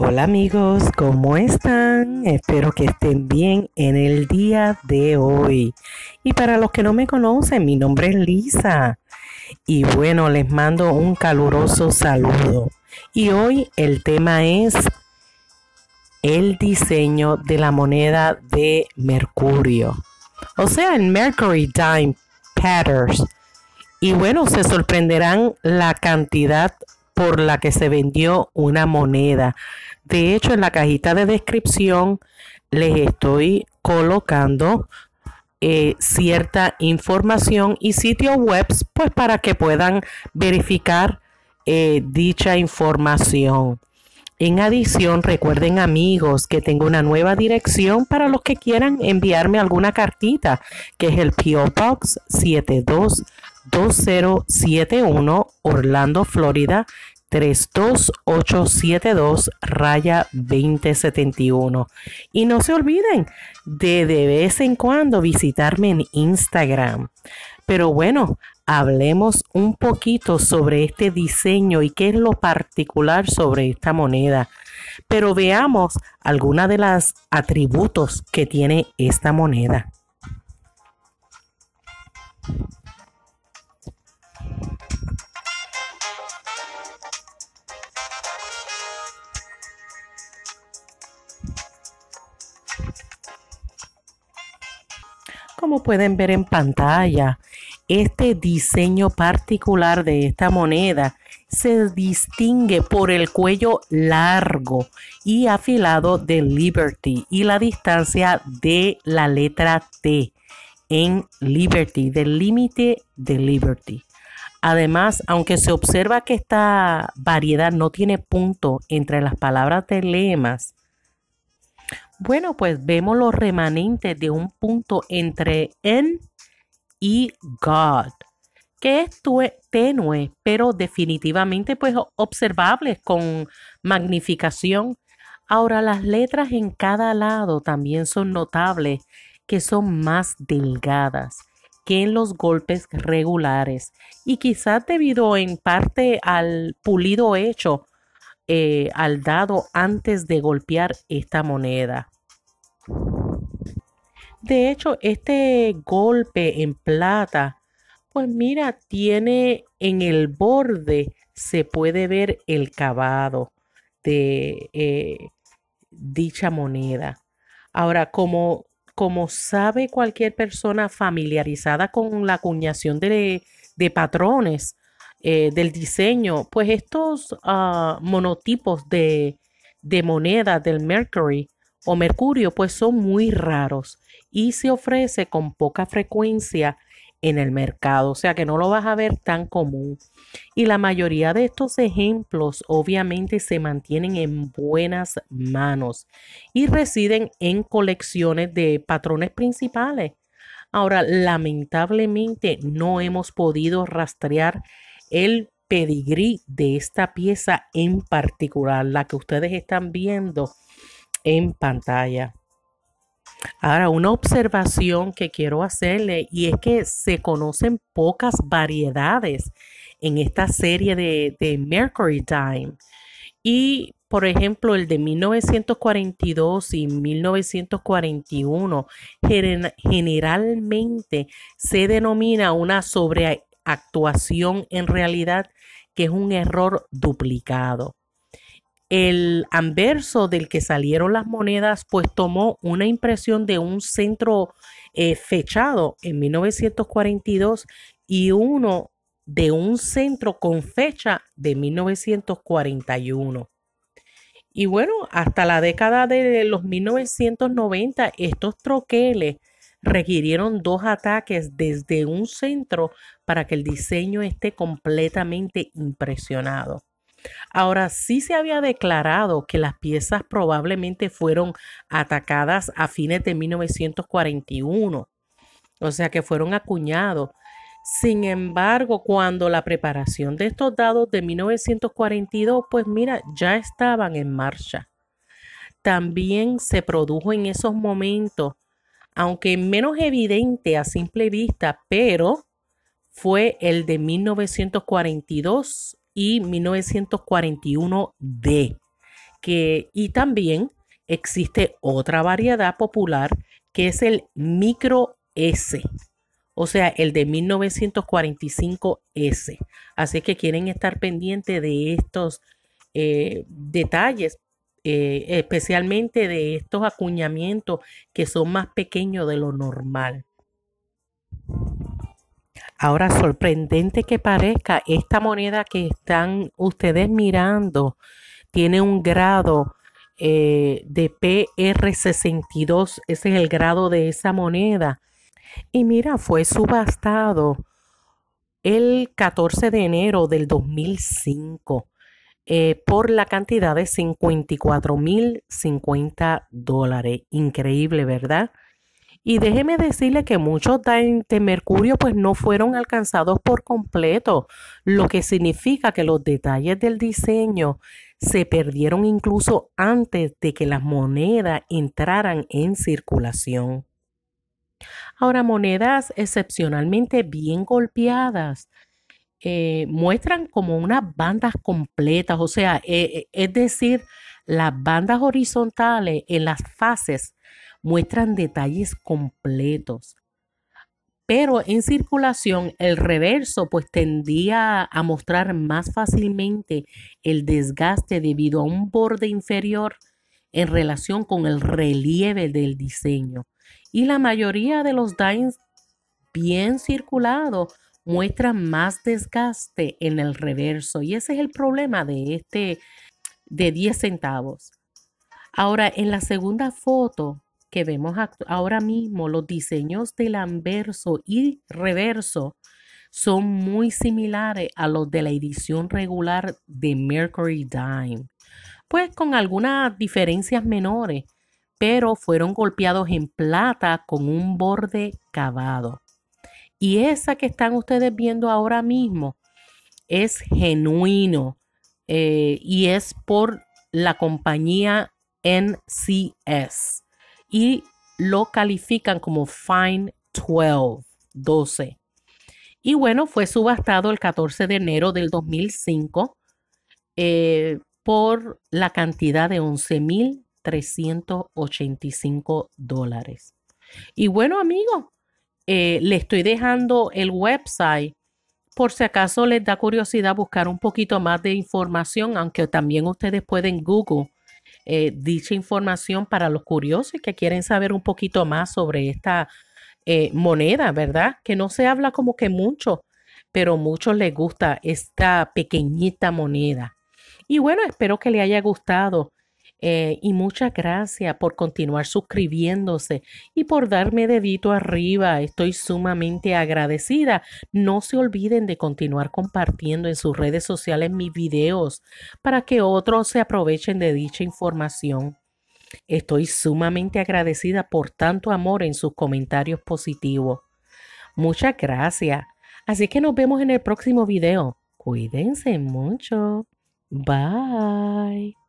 Hola amigos, ¿cómo están? Espero que estén bien en el día de hoy. Y para los que no me conocen, mi nombre es Lisa. Y bueno, les mando un caluroso saludo. Y hoy el tema es el diseño de la moneda de Mercurio. O sea, el Mercury Dime Patterns. Y bueno, se sorprenderán la cantidad por la que se vendió una moneda. De hecho, en la cajita de descripción les estoy colocando eh, cierta información y sitios web pues para que puedan verificar eh, dicha información. En adición, recuerden amigos que tengo una nueva dirección para los que quieran enviarme alguna cartita, que es el PO Box 72 2071 Orlando, Florida 32872 raya 2071. Y no se olviden de de vez en cuando visitarme en Instagram. Pero bueno, hablemos un poquito sobre este diseño y qué es lo particular sobre esta moneda. Pero veamos algunas de las atributos que tiene esta moneda. como pueden ver en pantalla, este diseño particular de esta moneda se distingue por el cuello largo y afilado de Liberty y la distancia de la letra T en Liberty, del límite de Liberty. Además, aunque se observa que esta variedad no tiene punto entre las palabras de lemas, bueno, pues vemos los remanentes de un punto entre en y God, que es tenue, pero definitivamente pues observable con magnificación. Ahora, las letras en cada lado también son notables, que son más delgadas que en los golpes regulares y quizás debido en parte al pulido hecho eh, al dado antes de golpear esta moneda. De hecho, este golpe en plata, pues mira, tiene en el borde, se puede ver el cavado de eh, dicha moneda. Ahora, como, como sabe cualquier persona familiarizada con la acuñación de, de patrones, eh, del diseño, pues estos ah, monotipos de, de moneda del Mercury o Mercurio, pues son muy raros y se ofrece con poca frecuencia en el mercado, o sea que no lo vas a ver tan común. Y la mayoría de estos ejemplos obviamente se mantienen en buenas manos y residen en colecciones de patrones principales. Ahora, lamentablemente no hemos podido rastrear el pedigrí de esta pieza en particular, la que ustedes están viendo en pantalla. Ahora, una observación que quiero hacerle y es que se conocen pocas variedades en esta serie de, Mercury Time. Y, por ejemplo, el de 1942 y 1941 generalmente se denomina una sobre actuación en realidad, que es un error duplicado. El anverso del que salieron las monedas, pues tomó una impresión de un centro eh, fechado en 1942 y uno de un centro con fecha de 1941. Y bueno, hasta la década de los 1990, estos troqueles requirieron dos ataques desde un centro para que el diseño esté completamente impresionado. Ahora sí se había declarado que las piezas probablemente fueron atacadas a fines de 1941, o sea que fueron acuñados. Sin embargo, cuando la preparación de estos dados de 1942, pues mira, ya estaban en marcha. También se produjo en esos momentos aunque menos evidente a simple vista, pero fue el de 1942 y 1941D, que, y también existe otra variedad popular que es el micro S, o sea, el de 1945S. Así que quieren estar pendientes de estos eh, detalles eh, especialmente de estos acuñamientos que son más pequeños de lo normal. Ahora, sorprendente que parezca, esta moneda que están ustedes mirando tiene un grado eh, de PR62, ese es el grado de esa moneda. Y mira, fue subastado el 14 de enero del 2005. Eh, por la cantidad de mil 54.050 dólares. Increíble, ¿verdad? Y déjeme decirle que muchos de mercurio pues no fueron alcanzados por completo, lo que significa que los detalles del diseño se perdieron incluso antes de que las monedas entraran en circulación. Ahora, monedas excepcionalmente bien golpeadas eh, muestran como unas bandas completas, o sea, eh, eh, es decir, las bandas horizontales en las fases muestran detalles completos. Pero en circulación, el reverso pues tendía a mostrar más fácilmente el desgaste debido a un borde inferior en relación con el relieve del diseño. Y la mayoría de los dimes bien circulados muestra más desgaste en el reverso. Y ese es el problema de este de 10 centavos. Ahora, en la segunda foto que vemos ahora mismo, los diseños del anverso y reverso son muy similares a los de la edición regular de Mercury Dime, pues con algunas diferencias menores, pero fueron golpeados en plata con un borde cavado. Y esa que están ustedes viendo ahora mismo es genuino eh, y es por la compañía NCS y lo califican como Fine 12, 12. Y bueno, fue subastado el 14 de enero del 2005 eh, por la cantidad de 11.385 dólares. Y bueno, amigos, eh, le estoy dejando el website por si acaso les da curiosidad buscar un poquito más de información, aunque también ustedes pueden Google eh, dicha información para los curiosos que quieren saber un poquito más sobre esta eh, moneda, ¿verdad? Que no se habla como que mucho, pero muchos les gusta esta pequeñita moneda. Y bueno, espero que les haya gustado eh, y muchas gracias por continuar suscribiéndose y por darme dedito arriba. Estoy sumamente agradecida. No se olviden de continuar compartiendo en sus redes sociales mis videos para que otros se aprovechen de dicha información. Estoy sumamente agradecida por tanto amor en sus comentarios positivos. Muchas gracias. Así que nos vemos en el próximo video. Cuídense mucho. Bye.